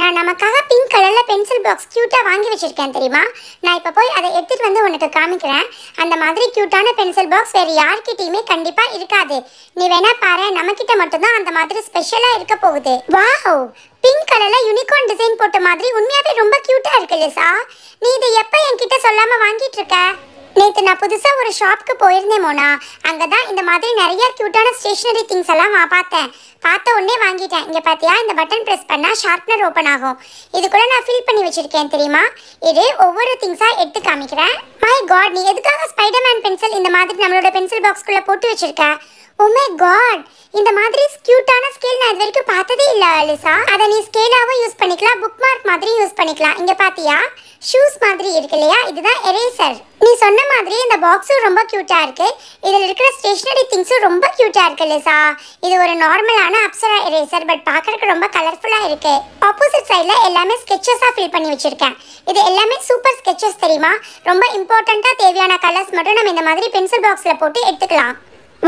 நான் நமக்காக பிங்க் கலரில் பென்சில் பாக்ஸ் க்யூட்டாக வாங்கி வச்சுருக்கேன் தெரியுமா நான் இப்போ போய் அதை எடுத்துகிட்டு வந்து உனக்கு காமிக்கிறேன் அந்த மாதிரி க்யூட்டான பென்சில் பாக்ஸ் வேறு யார்கிட்டையுமே கண்டிப்பாக இருக்காது நீ வேணா பாரு நம்மக்கிட்ட மட்டும்தான் அந்த மாதிரி ஸ்பெஷலாக இருக்க போகுது வா பிங்க் கலரில் யூனிகார்ன் டிசைன் போட்ட மாதிரி உண்மையாகவே ரொம்ப க்யூட்டாக இருக்கு லிசா நீ இதை எப்போ என்கிட்ட சொல்லாமல் வாங்கிட்டு இருக்க நேற்று நான் புதுசாக ஒரு ஷாப்புக்கு போயிருந்தேன் மோனா அங்கே தான் இந்த மாதிரி நிறைய க்யூட்டான ஸ்டேஷ்னரி திங்ஸ் எல்லாம் நான் பார்த்தேன் பார்த்த உடனே வாங்கிட்டேன் இங்கே பார்த்தியா இந்த பட்டன் ப்ரெஸ் பண்ணால் ஷார்ப்னர் ஓப்பன் ஆகும் கூட நான் ஃபில் பண்ணி வச்சுருக்கேன் தெரியுமா இது ஒவ்வொரு திங்ஸாக எடுத்து காமிக்கிறேன் மை காட் நீ எதுக்காக ஸ்பைடர்மேன் பென்சில் இந்த மாதிரி நம்மளோட பென்சில் பாக்ஸ்க்குள்ளே போட்டு வச்சுருக்க உமே oh காட் இந்த மாதிரி ஸ்கியூட்டான ஸ்கேல் நான் இது வரைக்கும் பார்த்ததே இல்லை அலிசா அதை நீ ஸ்கேலாகவும் யூஸ் பண்ணிக்கலாம் புக் மார்க் மாதிரி யூஸ் பண்ணிக்கலாம் இங்கே பார்த்தியா ஷூஸ் மாதிரி இருக்கு இல்லையா இதுதான் எரேசர் நீ சொன்ன மாதிரி இந்த பாக்ஸும் ரொம்ப க்யூட்டாக இருக்குது இதில் இருக்கிற ஸ்டேஷ்னரி திங்ஸும் ரொம்ப க்யூட்டாக இருக்குது லேசா இது ஒரு நார்மலான அப்சரா எரேசர் பட் பார்க்குறதுக்கு ரொம்ப கலர்ஃபுல்லாக இருக்குது ஆப்போசிட் சைடில் எல்லாமே ஸ்கெச்சஸாக ஃபில் பண்ணி வச்சுருக்கேன் இது எல்லாமே சூப்பர் ஸ்கெச்சஸ் தெரியுமா ரொம்ப இம்பார்ட்டண்ட்டாக தேவையான கலர்ஸ் மட்டும் நம்ம இந்த மாதிரி பென்சில் பாக்ஸில் போட்டு எடுத்துக்கலாம்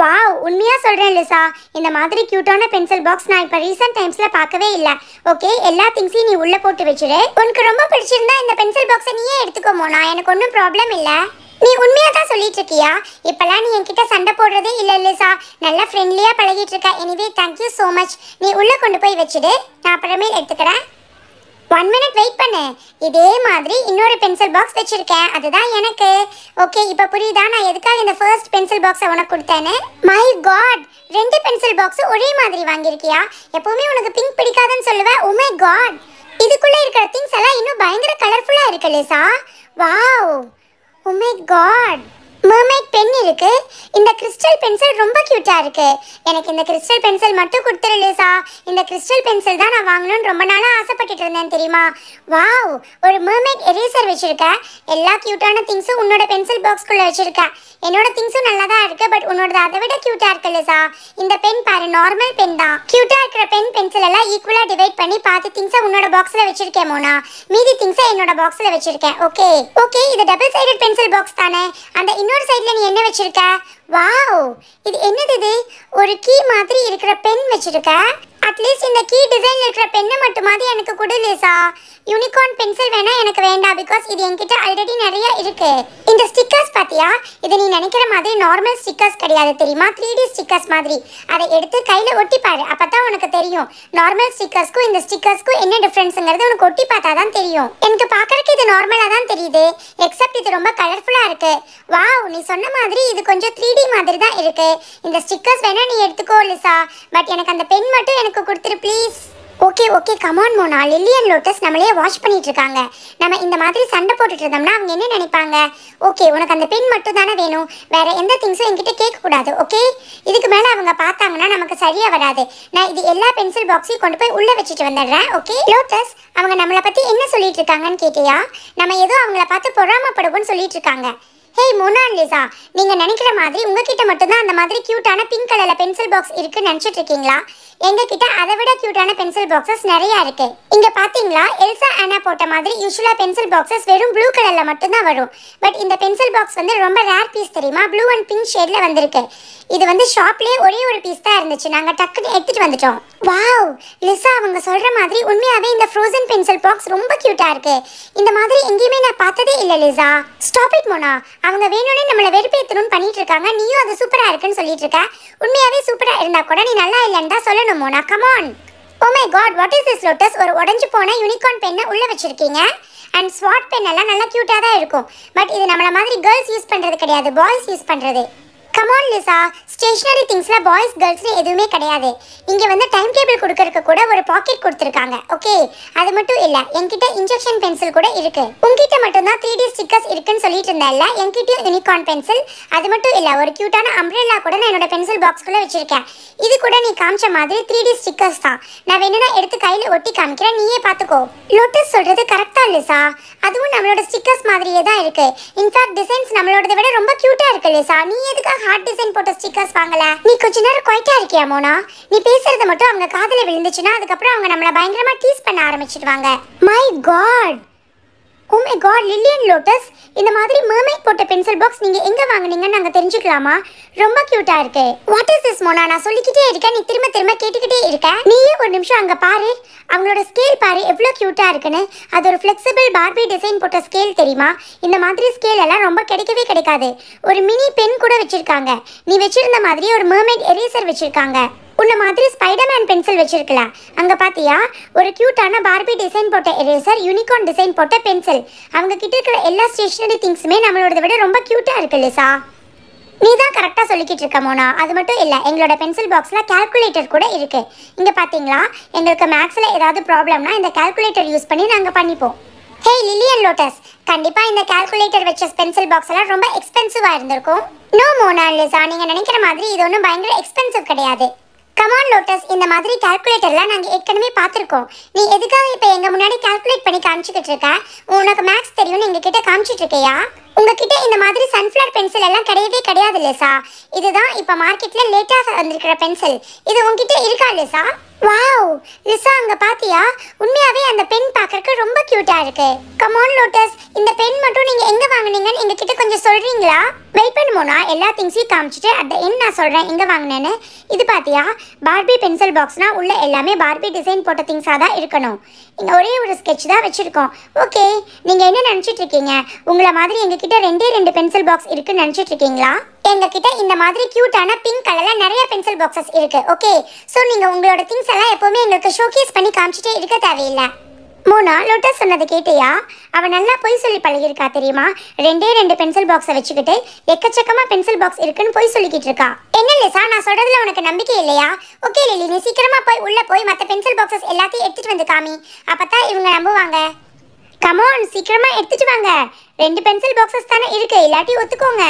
வாவ் உண்மையாக சொல்கிறேன் லிசா இந்த மாதிரி க்யூட்டான பென்சில் பாக்ஸ் நான் இப்போ ரீசெண்ட் டைம்ஸில் பார்க்கவே இல்லை ஓகே எல்லா திங்ஸையும் நீ உள்ளே போட்டு வச்சிரு உனக்கு ரொம்ப பிடிச்சிருந்தா இந்த பென்சில் பாக்ஸை நீயே எடுத்துக்கோமோ நான் எனக்கு ஒன்றும் ப்ராப்ளம் இல்லை நீ உண்மையாக தான் சொல்லிட்டு இருக்கியா இப்போலாம் நீ என்கிட்ட சண்டை போடுறதே இல்லை லிசா நல்லா ஃப்ரெண்ட்லியாக பழகிட்டு இருக்க எனிவே தேங்க்யூ ஸோ மச் நீ உள்ளே கொண்டு போய் வச்சுடு நான் அப்புறமே எடுத்துக்கிறேன் ஒன் மினிட் வெயிட் பண்ணு இதே மாதிரி இன்னொரு பென்சில் பாக்ஸ் வச்சிருக்கேன் அதுதான் எனக்கு ஓகே இப்போ புரியுதா நான் எதுக்காக இந்த ஃபர்ஸ்ட் பென்சில் பாக்ஸை உனக்கு கொடுத்தேன்னு மை காட் ரெண்டு பென்சில் பாக்ஸ் ஒரே மாதிரி வாங்கியிருக்கியா எப்பவுமே உனக்கு பிங்க் பிடிக்காதுன்னு சொல்லுவேன் உமே oh காட் இதுக்குள்ளே இருக்கிற திங்ஸ் எல்லாம் இன்னும் பயங்கர கலர்ஃபுல்லாக இருக்கு லேசா வாவ் உமே காட் மர்மைட் பென் இருக்கு இந்த கிறிஸ்டல் பென்சில் ரொம்ப க்யூட்டாக இருக்கு எனக்கு இந்த கிறிஸ்டல் பென்சில் மட்டும் கொடுத்துரு லேசா இந்த கிறிஸ்டல் பென்சில் தான் நான் வாங்கணும்னு ரொம்ப நாளாக ஆசைப்பட்டுட்டு இருந்தேன் தெரியுமா வாவ் ஒரு மர்மைட் எரேசர் வச்சிருக்க எல்லா க்யூட்டான திங்ஸும் உன்னோட பென்சில் பாக்ஸ்குள்ளே வச்சிருக்க என்னோட திங்ஸும் நல்லா தான் இருக்கு பட் உன்னோட அதை விட க்யூட்டாக இருக்கு லேசா இந்த பென் பாரு நார்மல் பென் தான் க்யூட்டாக இருக்கிற பென்சில் எல்லாம் ஈக்குவலாக டிவைட் பண்ணி பாதி திங்ஸை உன்னோட பாக்ஸில் வச்சிருக்கேன் மோனா மீதி திங்ஸை என்னோட பாக்ஸில் வச்சிருக்கேன் ஓகே ஓகே இது டபுள் சைடட் பென்சில் பாக்ஸ் தானே அந்த இன்னொரு சைடில் நீ என்ன வச்சிருக்க வாவ் இது என்னது இது ஒரு கீ மாதிரி இருக்கிற பென் வச்சிருக்க அட்லீஸ்ட் இந்த கீ டிசைன் இருக்கிற பெண்ணை மட்டுமாதிரி எனக்கு கொடு லேசா யூனிகார்ன் பென்சில் வேணா எனக்கு வேண்டாம் பிகாஸ் இது என்கிட்ட ஆல்ரெடி நிறைய இருக்கு இந்த ஸ்டிக்கர்ஸ் பார்த்தியா இது நீ நினைக்கிற மாதிரி நார்மல் ஸ்டிக்கர்ஸ் கிடையாது தெரியுமா த்ரீ டி ஸ்டிக்கர்ஸ் மாதிரி அதை எடுத்து கையில் ஒட்டி பாரு அப்போ தான் உனக்கு தெரியும் நார்மல் ஸ்டிக்கர்ஸ்க்கும் இந்த ஸ்டிக்கர்ஸ்க்கும் என்ன டிஃப்ரென்ஸுங்கிறது உனக்கு ஒட்டி பார்த்தா தான் தெரியும் எனக்கு பார்க்குறக்கு இது நார்மலாக தான் தெரியுது எக்ஸப்ட் இது ரொம்ப கலர்ஃபுல்லாக இருக்குது வா நீ சொன்ன மாதிரி இது கொஞ்சம் த்ரீ த்ரீடி மாதிரி தான் இருக்கு இந்த ஸ்டிக்கர்ஸ் வேணா நீ எடுத்துக்கோ லிசா பட் எனக்கு அந்த பென் மட்டும் எனக்கு கொடுத்துரு please okay okay come on Mona Lillian Lotus நம்மளே வாஷ் பண்ணிட்டு இருக்காங்க நம்ம இந்த மாதிரி சண்டை போட்டுட்டு இருந்தோம்னா அவங்க என்ன நினைப்பாங்க ஓகே உனக்கு அந்த பென் மட்டும் தானே வேணும் வேற எந்த திங்ஸும் என்கிட்ட கேட்கக்கூடாது ஓகே இதுக்கு மேல அவங்க பார்த்தாங்கன்னா நமக்கு சரியா வராது நான் இது எல்லா பென்சில் பாக்ஸையும் கொண்டு போய் உள்ள வச்சுட்டு வந்துடுறேன் ஓகே லோட்டஸ் அவங்க நம்மளை பத்தி என்ன சொல்லிட்டு இருக்காங்கன்னு கேட்டியா நம்ம ஏதோ அவங்கள பார்த்து பொறாமப்படுவோம்னு சொல்லிட்டு இருக்காங்க ஹே மோனாலிசா நீங்கள் நினைக்கிற மாதிரி உங்ககிட்ட மட்டும்தான் அந்த மாதிரி க்யூட்டான பிங்க் கலரில் பென்சில் பாக்ஸ் இருக்குன்னு நினச்சிட்டு இருக்கீங்களா எங்ககிட்ட அதை விட க்யூட்டான பென்சில் பாக்ஸஸ் நிறையா இருக்கு இங்கே பார்த்தீங்களா எல்சா ஆனா போட்ட மாதிரி யூஸ்வலாக பென்சில் பாக்ஸஸ் வெறும் ப்ளூ கலரில் மட்டும்தான் வரும் பட் இந்த பென்சில் பாக்ஸ் வந்து ரொம்ப ரேர் பீஸ் தெரியுமா ப்ளூ அண்ட் பிங்க் ஷேடில் வந்திருக்கு இது வந்து ஷாப்லேயே ஒரே ஒரு பீஸ் தான் இருந்துச்சு நாங்கள் டக்குன்னு எடுத்துகிட்டு வந்துட்டோம் வாவ் லிசா அவங்க சொல்கிற மாதிரி உண்மையாகவே இந்த ஃப்ரோசன் பென்சில் பாக்ஸ் ரொம்ப க்யூட்டாக இருக்கு இந்த மாதிரி எங்கேயுமே நான் பார்த்ததே இல்லை லிசா ஸ்டாப் இட் மோனா அவங்க வேணும்னே நம்மளை வெறுப்பேற்றணும் பண்ணிட்டு இருக்காங்க நீயும் அது சூப்பராக இருக்குன்னு சொல்லிட்டு இருக்க உண்மையாவே சூப்பராக இருந்தா கூட நீ நல்லா இல்லைன்னு தான் சொல்லணும் நான் come on oh my god what is this Lotus ஒரு உடஞ்சி போன யூனிகார்ன் பெண்ணை உள்ளே வச்சிருக்கீங்க அண்ட் ஸ்வாட் பென் எல்லாம் நல்லா க்யூட்டாக தான் இருக்கும் பட் இது நம்மளை மாதிரி கேர்ள்ஸ் யூஸ் பண்ணுறது கிடையாது பாய்ஸ் யூஸ் பண்ணுறது கமான் லிசா ஸ்டேஷ்னரி திங்ஸில் பாய்ஸ் கேர்ள்ஸ்னு எதுவுமே கிடையாது இங்கே வந்து டைம் டேபிள் கொடுக்கறக்கு கூட ஒரு பாக்கெட் கொடுத்துருக்காங்க ஓகே அது மட்டும் இல்லை என்கிட்ட இன்ஜெக்ஷன் பென்சில் கூட இருக்குது உங்ககிட்ட மட்டும்தான் த்ரீ டி ஸ்டிக்கர்ஸ் இருக்குன்னு சொல்லிட்டு இருந்தேன்ல என்கிட்ட யூனிகார்ன் பென்சில் அது மட்டும் இல்லை ஒரு க்யூட்டான அம்ப்ரெல்லா கூட நான் என்னோட பென்சில் பாக்ஸ்குள்ளே வச்சுருக்கேன் இது கூட நீ காமிச்ச மாதிரி த்ரீ டி ஸ்டிக்கர்ஸ் தான் நான் வேணும்னா எடுத்து கையில் ஒட்டி காமிக்கிறேன் நீயே பார்த்துக்கோ லோட்டஸ் சொல்கிறது கரெக்டாக லிசா அதுவும் நம்மளோட ஸ்டிக்கர்ஸ் மாதிரியே தான் இருக்குது இன்ஃபேக்ட் டிசைன்ஸ் நம்மளோடதை விட ரொம்ப க்யூட்டாக இருக்குது லிசா நீ எதுக்காக ஹார்ட் டிசைன் போட்ட ஸ்டிக்கர்ஸ் வாங்கல நீ கொஞ்ச நேரம் குவைட்டா இருக்கியா மோனா நீ பேசுறது மட்டும் அவங்க காதல விழுந்துச்சுன்னா அதுக்கப்புறம் அவங்க நம்மள பயங்கரமா டீஸ் பண்ண ஆரம்பிச்சிடுவாங்க my god oh my god Lillian Lotus இந்த மாதிரி மர்மைட் போட்ட பென்சில் பாக்ஸ் நீங்க எங்க வாங்குனீங்கன்னு நாங்க தெரிஞ்சுக்கலாமா ரொம்ப கியூட்டா இருக்கு வாட் இஸ் திஸ் மோனா நான் சொல்லிக்கிட்டே இருக்கேன் நீ திரும்ப திரும்ப கேட்டுக்கிட்டே இருக்க நீயே ஒரு நிமிஷம் அங்க பாரு அவங்களோட ஸ்கேல் பாரு எவ்வளோ கியூட்டா இருக்குன்னு அது ஒரு ஃபிளெக்சிபிள் பார்பி டிசைன் போட்ட ஸ்கேல் தெரியுமா இந்த மாதிரி ஸ்கேல் எல்லாம் ரொம்ப கிடைக்கவே கிடைக்காது ஒரு மினி பென் கூட வச்சிருக்காங்க நீ வச்சிருந்த மாதிரி ஒரு மர்மைட் எரேசர் வச்சிருக்காங்க உன்னை மாதிரி ஸ்பைடர்மேன் பென்சில் வச்சிருக்கல அங்கே பார்த்தியா ஒரு க்யூட்டான பார்பி டிசைன் போட்ட எரேசர் யூனிகார்ன் டிசைன் போட்ட பென்சில் அவங்க கிட்ட இருக்கிற எல்லா ஸ்டேஷனரி திங்ஸுமே நம்மளோட விட ரொம்ப க்யூட்டாக இருக்கு லிசா நீ தான் கரெக்டாக சொல்லிக்கிட்டு இருக்க மோனா அது மட்டும் இல்லை எங்களோட பென்சில் பாக்ஸில் கேல்குலேட்டர் கூட இருக்கு இங்கே பார்த்தீங்களா எங்களுக்கு மேக்ஸில் ஏதாவது ப்ராப்ளம்னா இந்த கேல்குலேட்டர் யூஸ் பண்ணி நாங்கள் பண்ணிப்போம் ஹே லிலியன் லோட்டஸ் கண்டிப்பாக இந்த கேல்குலேட்டர் வச்ச பென்சில் பாக்ஸ் எல்லாம் ரொம்ப எக்ஸ்பென்சிவாக இருந்திருக்கும் நோ மோனா லிசா நீங்கள் நினைக்கிற மாதிரி இது ஒன்றும் பயங்கர எக்ஸ்பென்சிவ் கிடையாது கமான் லோட்டஸ் இந்த மாதிரி கால்குலேட்டர்லாம் நாங்கள் ஏற்கனவே பார்த்துருக்கோம் நீ எதுக்காக இப்போ எங்கள் முன்னாடி கால்குலேட் பண்ணி காமிச்சிக்கிட்டு இருக்க உனக்கு மேக்ஸ் தெரியும்னு எங்ககிட்ட காமிச்சிட்டு இருக்கியா உங்ககிட்ட இந்த மாதிரி சன்ஃப்ளவர் பென்சில் எல்லாம் கிடையவே கிடையாது லேசா இதுதான் இப்போ மார்க்கெட்டில் லேட்டாக வந்திருக்கிற பென்சில் இது உங்ககிட்ட இருக்கா லேசா வாவ் லிசா அங்க பாத்தியா உண்மையாவே அந்த பென் பாக்கறதுக்கு ரொம்ப கியூட்டா இருக்கு கமான் லோட்டஸ் இந்த பென் மட்டும் நீங்க எங்க வாங்குனீங்கன்னு எங்க கிட்ட கொஞ்சம் சொல்றீங்களா வெயிட் பண்ணுமோனா எல்லா திங்ஸையும் காமிச்சிட்டு அட் த எண்ட் நான் சொல்றேன் எங்க வாங்கினேன்னு இது பாத்தியா பார்பி பென்சில் பாக்ஸ்னா உள்ள எல்லாமே பார்பி டிசைன் போட்ட திங்ஸா தான் இருக்கணும் இங்க ஒரே ஒரு ஸ்கெட்ச் தான் வச்சிருக்கோம் ஓகே நீங்க என்ன நினைச்சிட்டு இருக்கீங்க உங்களை மாதிரி எங்க உங்ககிட்ட ரெண்டே ரெண்டு பென்சில் பாக்ஸ் இருக்குன்னு நினச்சிட்டு இருக்கீங்களா எங்ககிட்ட இந்த மாதிரி கியூட்டான பிங்க் கலரில் நிறைய பென்சில் பாக்ஸஸ் இருக்கு ஓகே ஸோ நீங்கள் உங்களோட திங்ஸ் எல்லாம் எப்போவுமே எங்களுக்கு ஷோகேஸ் பண்ணி காமிச்சிட்டே இருக்க தேவையில்லை மூணா லோட்டஸ் சொன்னது கேட்டியா அவன் நல்லா பொய் சொல்லி பழகியிருக்கா தெரியுமா ரெண்டே ரெண்டு பென்சில் பாக்ஸை வச்சுக்கிட்டு எக்கச்சக்கமாக பென்சில் பாக்ஸ் இருக்குன்னு பொய் சொல்லிக்கிட்டு இருக்கா என்ன லேசா நான் சொல்கிறதுல உனக்கு நம்பிக்கை இல்லையா ஓகே லிலி நீ சீக்கிரமாக போய் உள்ளே போய் மற்ற பென்சில் பாக்ஸஸ் எல்லாத்தையும் எடுத்துட்டு வந்து காமி அப்போ தான் இவங்க நம்புவாங்க கமோன் சீக்கிரமா எடுத்துட்டு வாங்க ரெண்டு பென்சில் பாக்ஸஸ் தானே இருக்கு இல்லாட்டி ஒத்துக்கோங்க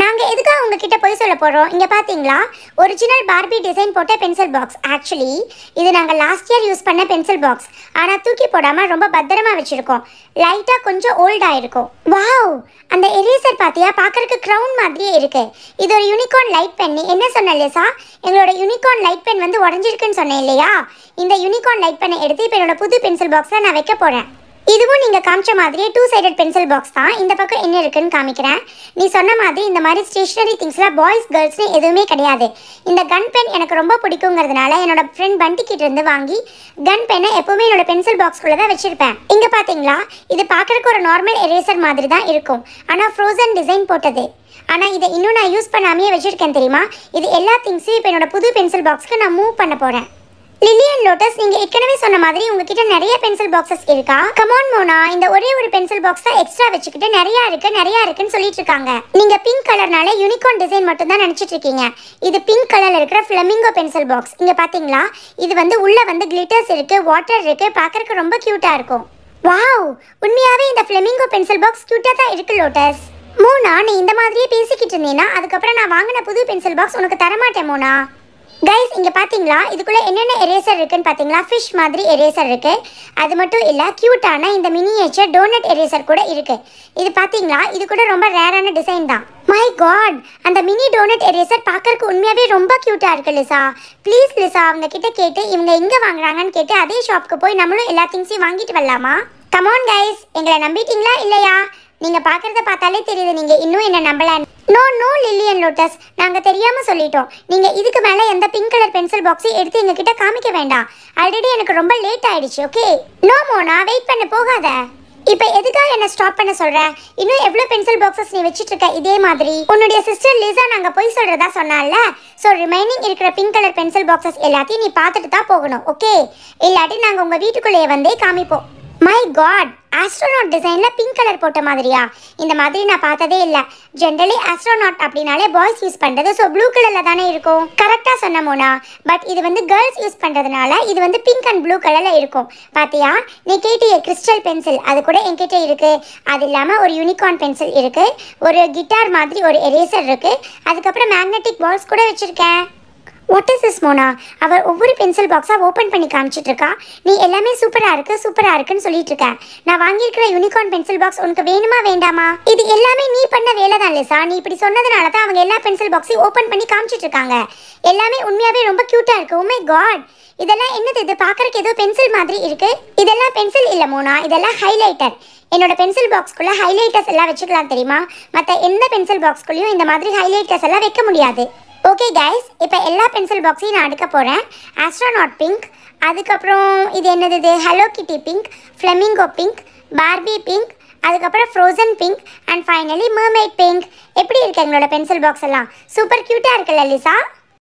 நாங்க எதுக்காக உங்ககிட்ட போய் சொல்ல போறோம் இங்க பாத்தீங்களா ஒரிஜினல் பார்பி டிசைன் போட்ட பென்சில் பாக்ஸ் ஆக்சுவலி இது நாங்க லாஸ்ட் இயர் யூஸ் பண்ண பென்சில் பாக்ஸ் ஆனா தூக்கி போடாம ரொம்ப பத்திரமா வச்சிருக்கோம் லைட்டா கொஞ்சம் ஓல்ட் ஆயிருக்கும் வாவ் அந்த எரேசர் பாத்தியா பாக்குறதுக்கு க்ரௌன் மாதிரியே இருக்கு இது ஒரு யூனிகார்ன் லைட் பென் என்ன சொன்ன லேசா எங்களோட யூனிகார்ன் லைட் பென் வந்து உடஞ்சிருக்குன்னு சொன்னேன் இல்லையா இந்த யூனிகார்ன் லைட் பெண்ணை எடுத்து இப்போ என்னோட புது பென்சில் பாக்ஸ்ல நான் வைக்க போறேன் இதுவும் நீங்கள் காமிச்ச மாதிரியே டூ சைடட் பென்சில் பாக்ஸ் தான் இந்த பக்கம் என்ன இருக்குன்னு காமிக்கிறேன் நீ சொன்ன மாதிரி இந்த மாதிரி ஸ்டேஷ்னரி திங்ஸில் பாய்ஸ் கேர்ள்ஸ்னு எதுவுமே கிடையாது இந்த கன் பென் எனக்கு ரொம்ப பிடிக்குங்கிறதுனால என்னோட ஃப்ரெண்ட் பண்டிக்கிட்ட இருந்து வாங்கி கன் பெனை எப்போவுமே என்னோட பென்சில் பாக்ஸ்குள்ளே தான் வச்சுருப்பேன் இங்கே பார்த்தீங்களா இது பார்க்குறக்கு ஒரு நார்மல் எரேசர் மாதிரி தான் இருக்கும் ஆனால் ஃப்ரோசன் டிசைன் போட்டது ஆனால் இதை இன்னும் நான் யூஸ் பண்ணாமையே வச்சுருக்கேன் தெரியுமா இது எல்லா திங்ஸும் இப்போ என்னோட புது பென்சில் பாக்ஸ்க்கு நான் மூவ் பண்ண போகிறேன் லிலியன் லோட்டஸ் நீங்க ஏற்கனவே சொன்ன மாதிரி உங்ககிட்ட நிறைய பென்சில் பாக்ஸஸ் இருக்கா கமான் மோனா இந்த ஒரே ஒரு பென்சில் பாக்ஸ் தான் எக்ஸ்ட்ரா வச்சுக்கிட்டு நிறைய இருக்கு நிறைய இருக்குன்னு சொல்லிட்டு இருக்காங்க நீங்க பிங்க் கலர்னால யூனிகார்ன் டிசைன் மட்டும் தான் நினைச்சிட்டு இருக்கீங்க இது பிங்க் கலர்ல இருக்கிற ஃபிளமிங்கோ பென்சில் பாக்ஸ் இங்க பாத்தீங்களா இது வந்து உள்ள வந்து கிளிட்டர்ஸ் இருக்கு வாட்டர் இருக்கு பாக்குறதுக்கு ரொம்ப கியூட்டா இருக்கும் வாவ் உண்மையாவே இந்த ஃபிளமிங்கோ பென்சில் பாக்ஸ் கியூட்டா தான் இருக்கு லோட்டஸ் மோனா நீ இந்த மாதிரியே பேசிக்கிட்டு இருந்தீங்கன்னா அதுக்கப்புறம் நான் வாங்கின புது பென்சில் பாக்ஸ் உனக்கு தரமாட்டேன் மோனா கைஸ் இங்கே பார்த்தீங்களா இதுக்குள்ளே என்னென்ன எரேசர் இருக்குன்னு பார்த்தீங்களா ஃபிஷ் மாதிரி எரேசர் இருக்குது அது மட்டும் இல்லை க்யூட்டான இந்த மினியேச்சர் டோனட் எரேசர் கூட இருக்குது இது பார்த்தீங்களா இது கூட ரொம்ப ரேரான டிசைன் தான் மை காட் அந்த மினி டோனட் எரேசர் பார்க்கறக்கு உண்மையாகவே ரொம்ப க்யூட்டாக இருக்குது லிசா ப்ளீஸ் லிசா அவங்க கிட்ட கேட்டு இவங்க எங்கே வாங்குறாங்கன்னு கேட்டு அதே ஷாப்புக்கு போய் நம்மளும் எல்லா திங்ஸையும் வாங்கிட்டு வரலாமா கமான் கைஸ் எங்களை நம்பிட்டீங்களா இல்லையா நீங்கள் பார்க்குறத பார்த்தாலே தெரியுது நீங்கள் இன்னும் என்ன நம்பலான்னு நோ நோ லில்லியன் லோட்டஸ் நாங்கள் தெரியாமல் சொல்லிட்டோம் நீங்கள் இதுக்கு மேலே எந்த பிங்க் கலர் பென்சில் பாக்ஸையும் எடுத்து எங்ககிட்ட காமிக்க வேண்டாம் ஆல்ரெடி எனக்கு ரொம்ப லேட் ஆயிடுச்சு ஓகே நோ மோனா வெயிட் பண்ண போகாத இப்போ எதுக்காக என்ன ஸ்டாப் பண்ண சொல்ற இன்னும் எவ்வளோ பென்சில் பாக்ஸஸ் நீ வச்சிட்டு இருக்க இதே மாதிரி உன்னுடைய சிஸ்டர் லிசா நாங்கள் போய் சொல்றதா சொன்னால ஸோ ரிமைனிங் இருக்கிற பிங்க் கலர் பென்சில் பாக்ஸஸ் எல்லாத்தையும் நீ பார்த்துட்டு தான் போகணும் ஓகே இல்லாட்டி நாங்கள் உங்கள் வீட்டுக்குள்ளேயே வந்தே காமிப்போம் மை காட் ஆஸ்ட்ரோனாட் டிசைனில் பிங்க் கலர் போட்ட மாதிரியா இந்த மாதிரி நான் பார்த்ததே இல்லை ஜென்ரலி ஆஸ்ட்ரோனாட் அப்படின்னாலே பாய்ஸ் யூஸ் பண்ணுறது ஸோ ப்ளூ கலரில் தானே இருக்கும் கரெக்டாக சொன்ன மோனா பட் இது வந்து கேர்ள்ஸ் யூஸ் பண்ணுறதுனால இது வந்து பிங்க் அண்ட் ப்ளூ கலரில் இருக்கும் பார்த்தியா நீ கேட்டிய கிறிஸ்டல் பென்சில் அது கூட என்கிட்ட இருக்குது அது இல்லாமல் ஒரு யூனிகார்ன் பென்சில் இருக்குது ஒரு கிட்டார் மாதிரி ஒரு எரேசர் இருக்குது அதுக்கப்புறம் மேக்னெட்டிக் பால்ஸ் கூட வச்சுருக்கேன் வாட் இஸ் இஸ் மோனா அவர் ஒவ்வொரு பென்சில் பாக்ஸாக ஓப்பன் பண்ணி காமிச்சிட்டு இருக்கா நீ எல்லாமே சூப்பராக இருக்கு சூப்பராக இருக்குன்னு சொல்லிட்டு இருக்க நான் வாங்கியிருக்கிற யூனிகார்ன் பென்சில் பாக்ஸ் உனக்கு வேணுமா வேண்டாமா இது எல்லாமே நீ பண்ண வேலை தான் லேசா நீ இப்படி சொன்னதுனால தான் அவங்க எல்லா பென்சில் பாக்ஸையும் ஓப்பன் பண்ணி காமிச்சிட்டு இருக்காங்க எல்லாமே உண்மையாகவே ரொம்ப க்யூட்டாக இருக்கு உமே oh காட் இதெல்லாம் என்னது இது பார்க்குறக்கு ஏதோ பென்சில் மாதிரி இருக்கு இதெல்லாம் பென்சில் இல்லை மோனா இதெல்லாம் ஹைலைட்டர் என்னோட பென்சில் பாக்ஸ்க்குள்ளே ஹைலைட்டர்ஸ் எல்லாம் வச்சுக்கலாம் தெரியுமா மற்ற எந்த பென்சில் பாக்ஸ்க்குள்ளேயும் இந்த மாதிரி ஹைலைட்டர்ஸ் எல்லாம் வைக்க முடியாது ஓகே கைஸ் இப்போ எல்லா பென்சில் பாக்ஸையும் நான் அடுக்க போகிறேன் ஆஸ்ட்ரானாட் பிங்க் அதுக்கப்புறம் இது என்னது இது hello kitty pink flamingo pink Barbie pink அதுக்கப்புறம் frozen pink and finally mermaid pink எப்படி இருக்குது எங்களோட பென்சில் பாக்ஸ் எல்லாம் சூப்பர் க்யூட்டாக இருக்குல்ல லிசா